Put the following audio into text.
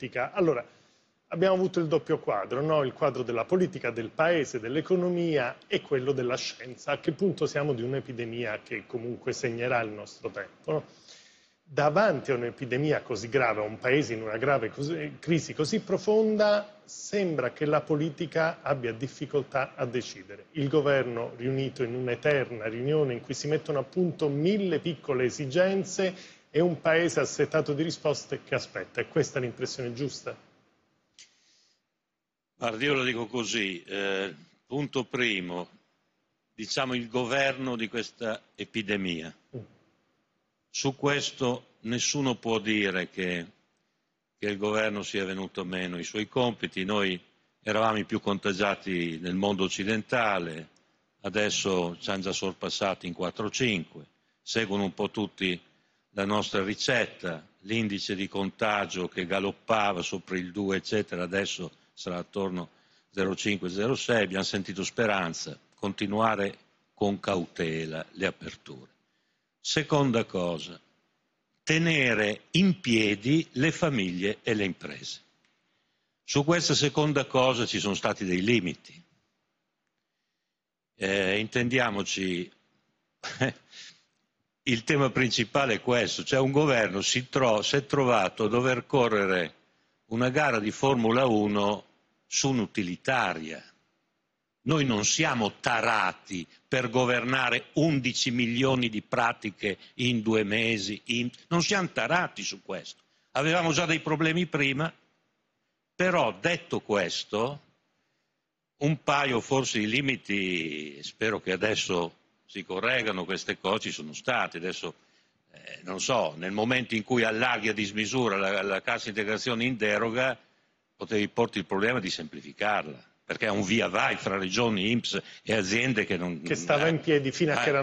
politica. Allora, abbiamo avuto il doppio quadro, no? il quadro della politica, del paese, dell'economia e quello della scienza. A che punto siamo di un'epidemia che comunque segnerà il nostro tempo? No? Davanti a un'epidemia così grave, a un paese in una grave crisi così profonda, sembra che la politica abbia difficoltà a decidere. Il governo riunito in un'eterna riunione in cui si mettono a punto mille piccole esigenze è un paese assetato di risposte che aspetta. E questa è l'impressione giusta? Guarda, io lo dico così. Eh, punto primo, diciamo il governo di questa epidemia. Mm. Su questo nessuno può dire che, che il governo sia venuto meno i suoi compiti. Noi eravamo i più contagiati nel mondo occidentale, adesso ci hanno già sorpassati in 4-5, seguono un po' tutti la nostra ricetta, l'indice di contagio che galoppava sopra il 2, eccetera, adesso sarà attorno a 0,5-0,6, abbiamo sentito speranza, continuare con cautela le aperture. Seconda cosa, tenere in piedi le famiglie e le imprese. Su questa seconda cosa ci sono stati dei limiti. Eh, intendiamoci, il tema principale è questo, cioè un governo si, tro si è trovato a dover correre una gara di Formula 1 su un'utilitaria. Noi non siamo tarati per governare 11 milioni di pratiche in due mesi, in... non siamo tarati su questo. Avevamo già dei problemi prima, però detto questo, un paio forse di limiti, spero che adesso si correggano queste cose, ci sono state. Adesso, eh, non so, nel momento in cui allarghi a dismisura la, la cassa integrazione in deroga, potevi porti il problema di semplificarla perché è un via vai fra regioni, IMSS e aziende che non... Che stava eh, in piedi fino a eh. che erano...